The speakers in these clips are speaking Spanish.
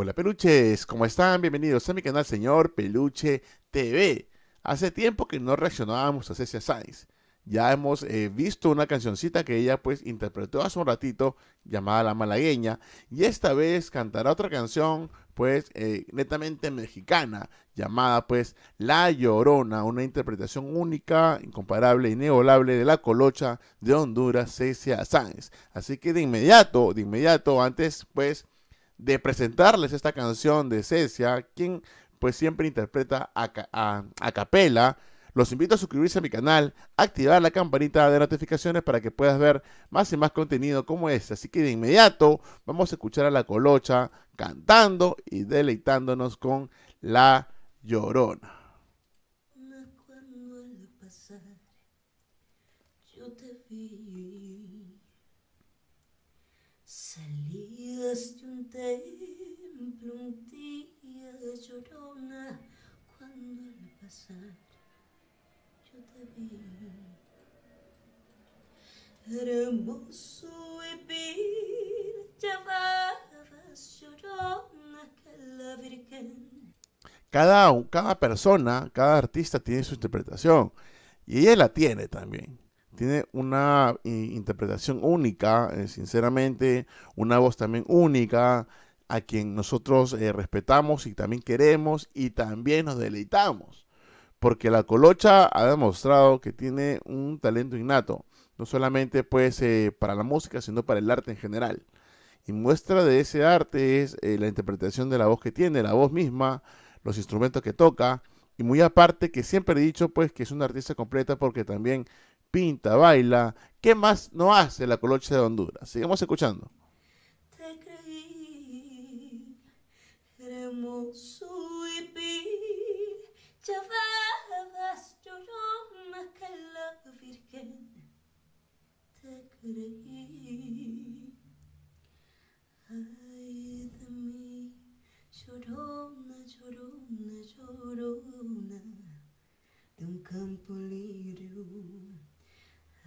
Hola peluches, ¿cómo están? Bienvenidos a mi canal Señor Peluche TV. Hace tiempo que no reaccionábamos a Cecia Sáenz. Ya hemos eh, visto una cancioncita que ella pues interpretó hace un ratito llamada La Malagueña y esta vez cantará otra canción pues eh, netamente mexicana llamada pues La Llorona, una interpretación única, incomparable, inigualable de la colocha de Honduras Cecia Sáenz. Así que de inmediato, de inmediato antes pues de presentarles esta canción de Cecia, quien pues siempre interpreta a, a, capela. Los invito a suscribirse a mi canal, activar la campanita de notificaciones para que puedas ver más y más contenido como este. Así que de inmediato vamos a escuchar a la colocha cantando y deleitándonos con la llorona. te vi, contemplo un día de llorona cuando al pasar yo te vi. Hermoso y llamadas lloronas que la Virgen. Cada, cada persona, cada artista tiene su interpretación y ella la tiene también tiene una eh, interpretación única, eh, sinceramente, una voz también única, a quien nosotros eh, respetamos y también queremos y también nos deleitamos. Porque la colocha ha demostrado que tiene un talento innato, no solamente pues para la música, sino para el arte en general. Y muestra de ese arte es la interpretación de la voz que tiene, la voz misma, los instrumentos que toca, y muy aparte que siempre he dicho pues que es una artista completa porque también pinta, baila. ¿Qué más no hace la colocha de Honduras? Sigamos escuchando. Te creí hermoso y chavadas, llevabas más que la Virgen. Te creí, ay de mí, llorona, llorona, llorona, de un campo lirio.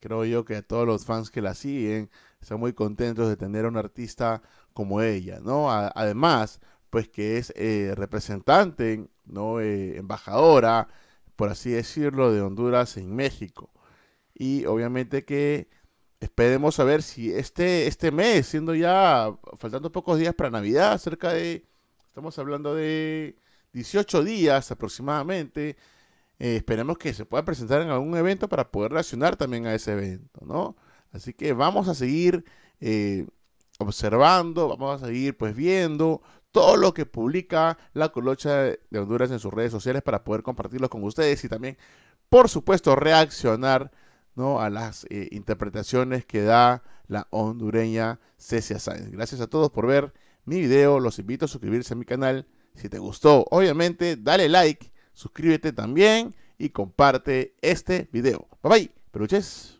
creo yo que todos los fans que la siguen están muy contentos de tener a una artista como ella, ¿no? además, pues que es eh, representante, ¿no? Eh, embajadora, por así decirlo, de Honduras en México. Y obviamente que esperemos a ver si este, este mes, siendo ya faltando pocos días para Navidad, cerca de, estamos hablando de 18 días aproximadamente, eh, esperemos que se pueda presentar en algún evento para poder reaccionar también a ese evento, ¿no? Así que vamos a seguir eh, observando, vamos a seguir pues viendo todo lo que publica la Colocha de Honduras en sus redes sociales para poder compartirlo con ustedes y también, por supuesto, reaccionar ¿no? a las eh, interpretaciones que da la hondureña Cecia Sáenz. Gracias a todos por ver mi video, los invito a suscribirse a mi canal si te gustó. Obviamente, dale like suscríbete también y comparte este video. Bye bye, peluches.